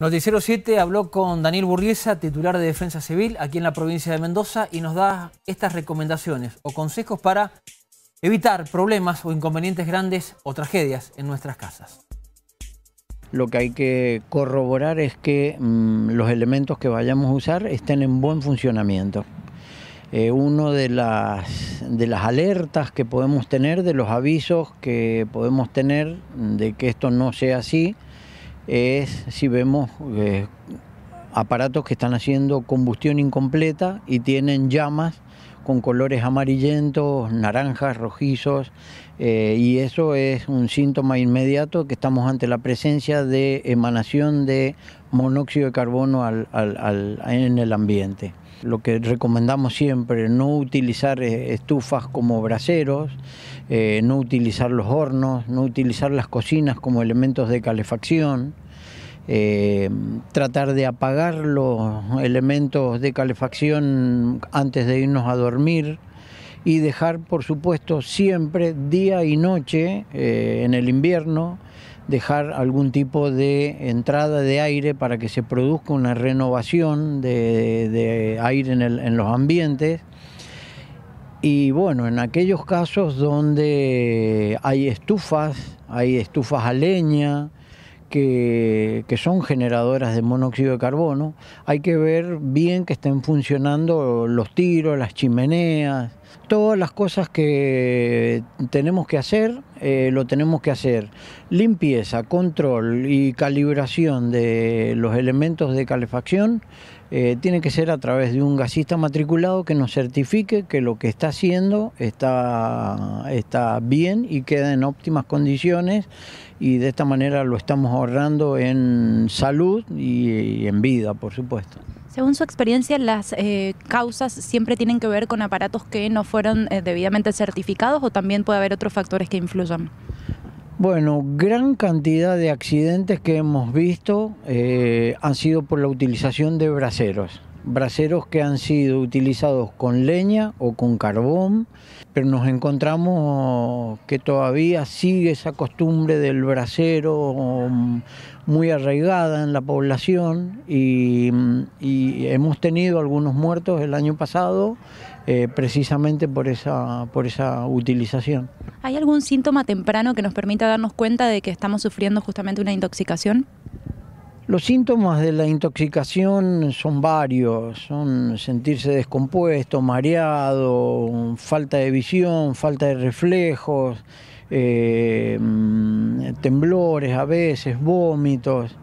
Noticiero 7 habló con Daniel Burriesa, titular de Defensa Civil aquí en la provincia de Mendoza, y nos da estas recomendaciones o consejos para evitar problemas o inconvenientes grandes o tragedias en nuestras casas. Lo que hay que corroborar es que mm, los elementos que vayamos a usar estén en buen funcionamiento. Eh, uno de las alertas que podemos tener, de los avisos que podemos tener de que esto no sea así, es si vemos eh, aparatos que están haciendo combustión incompleta y tienen llamas con colores amarillentos, naranjas, rojizos, eh, y eso es un síntoma inmediato que estamos ante la presencia de emanación de monóxido de carbono al, al, en el ambiente. Lo que recomendamos siempre, no utilizar eh, estufas como braseros, eh, no utilizar los hornos, no utilizar las cocinas como elementos de calefacción. Eh, tratar de apagar los elementos de calefacción antes de irnos a dormir y dejar, por supuesto, siempre día y noche en el invierno, dejar algún tipo de entrada de aire para que se produzca una renovación de, aire en, los ambientes. Y bueno, en aquellos casos donde hay estufas, hay estufas a leña, que, que, son generadoras de monóxido de carbono, hay que ver bien que estén funcionando los tiros, las chimeneas, todas las cosas que tenemos que hacer eh, lo tenemos que hacer. Limpieza, control y calibración de los elementos de calefacción eh, tiene que ser a través de un gasista matriculado que nos certifique que lo que está haciendo está, está bien y queda en óptimas condiciones y de esta manera lo estamos ahorrando en salud y, en vida, por supuesto. Según su experiencia, las eh, causas siempre tienen que ver con aparatos que no fueron eh, debidamente certificados o también puede haber otros factores que influyan. Bueno, gran cantidad de accidentes que hemos visto eh, han sido por la utilización de braseros. Braseros que han sido utilizados con leña o con carbón, pero nos encontramos que todavía sigue esa costumbre del brasero mm, muy arraigada en la población mm, y, hemos tenido algunos muertos el año pasado eh, precisamente por esa, por esa utilización. ¿Hay algún síntoma temprano que nos permita darnos cuenta de que estamos sufriendo justamente una intoxicación? Los síntomas de la intoxicación son varios, son sentirse descompuesto, mareado, falta de visión, falta de reflejos, eh, mm, temblores a veces, vómitos.